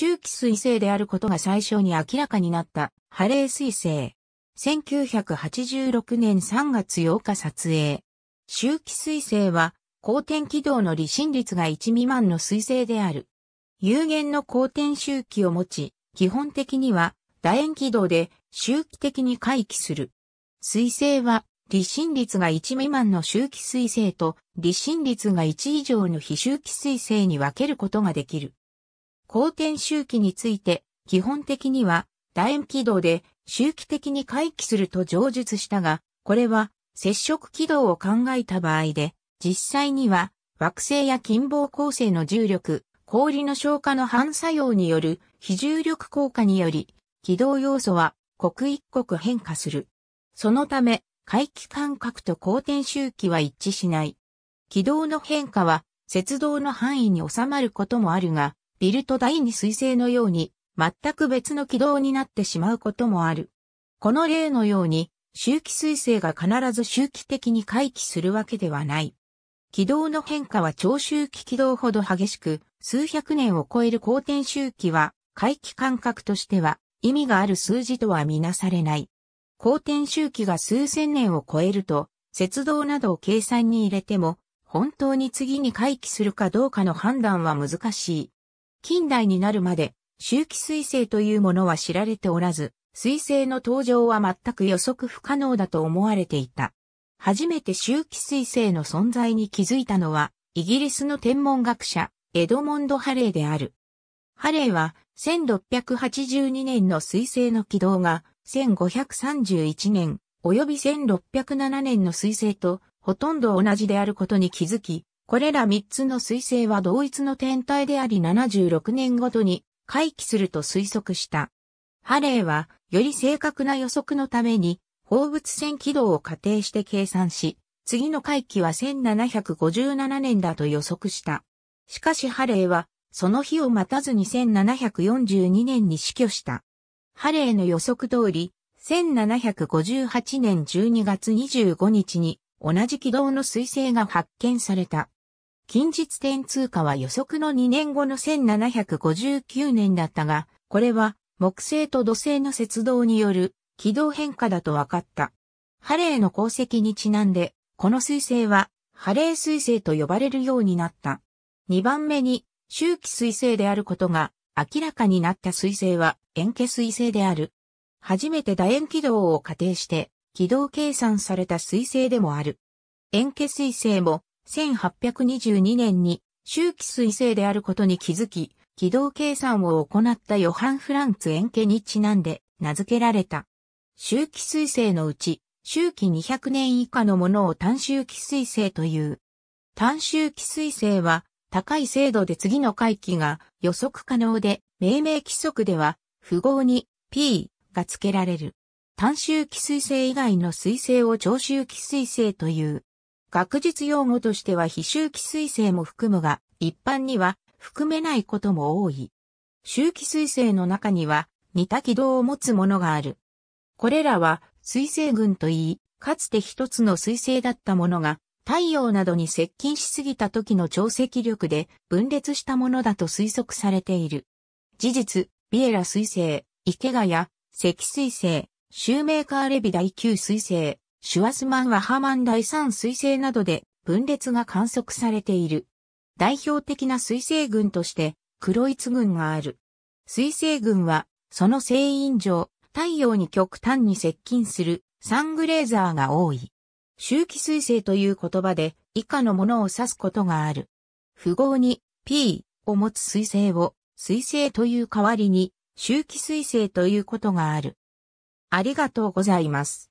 周期彗星であることが最初に明らかになったハレー彗星。1986年3月8日撮影。周期彗星は、公転軌道の離心率が1未満の彗星である。有限の公転周期を持ち、基本的には楕円軌道で周期的に回帰する。彗星は、離心率が1未満の周期彗星と、離心率が1以上の非周期彗星に分けることができる。公転周期について、基本的には楕円軌道で周期的に回帰すると上述したが、これは接触軌道を考えた場合で、実際には惑星や近傍構成の重力、氷の消化の反作用による非重力効果により、軌道要素は刻一刻変化する。そのため、回帰間隔と公転周期は一致しない。軌道の変化は、雪道の範囲に収まることもあるが、ビルト第二彗星のように、全く別の軌道になってしまうこともある。この例のように、周期彗星が必ず周期的に回帰するわけではない。軌道の変化は長周期軌道ほど激しく、数百年を超える公転周期は、回帰間隔としては、意味がある数字とはみなされない。公転周期が数千年を超えると、節道などを計算に入れても、本当に次に回帰するかどうかの判断は難しい。近代になるまで、周期彗星というものは知られておらず、彗星の登場は全く予測不可能だと思われていた。初めて周期彗星の存在に気づいたのは、イギリスの天文学者、エドモンド・ハレーである。ハレーは、1682年の彗星の軌道が、1531年、及び1607年の彗星と、ほとんど同じであることに気づき、これら3つの彗星は同一の天体であり76年ごとに回帰すると推測した。ハレーは、より正確な予測のために、放物線軌道を仮定して計算し、次の回帰は1757年だと予測した。しかしハレーは、その日を待たずに1742年に死去した。ハレーの予測通り、1758年12月25日に同じ軌道の彗星が発見された。近日点通過は予測の2年後の1759年だったが、これは木星と土星の接動による軌道変化だと分かった。ハレーの功績にちなんで、この彗星はハレー彗星と呼ばれるようになった。2番目に周期彗星であることが明らかになった彗星は円形彗星である。初めて楕円軌道を仮定して軌道計算された彗星でもある。円形彗星も1822年に周期彗星であることに気づき、軌道計算を行ったヨハン・フランツ・エンケにちなんで名付けられた。周期彗星のうち、周期200年以下のものを単周期彗星という。単周期彗星は、高い精度で次の回帰が予測可能で、命名規則では、符号に P が付けられる。単周期彗星以外の彗星を長周期彗星という。学術用語としては非周期彗星も含むが、一般には含めないことも多い。周期彗星の中には似た軌道を持つものがある。これらは彗星群といい、かつて一つの彗星だったものが太陽などに接近しすぎた時の潮汐力で分裂したものだと推測されている。事実、ビエラ彗星、池ヶ谷、石彗星、シューメーカーレビ第9彗星、シュワスマン・ワハマン第三彗星などで分裂が観測されている。代表的な彗星群として、クロイツ群がある。彗星群は、その星因上、太陽に極端に接近するサングレーザーが多い。周期彗星という言葉で以下のものを指すことがある。符号に P を持つ彗星を彗星という代わりに周期彗星ということがある。ありがとうございます。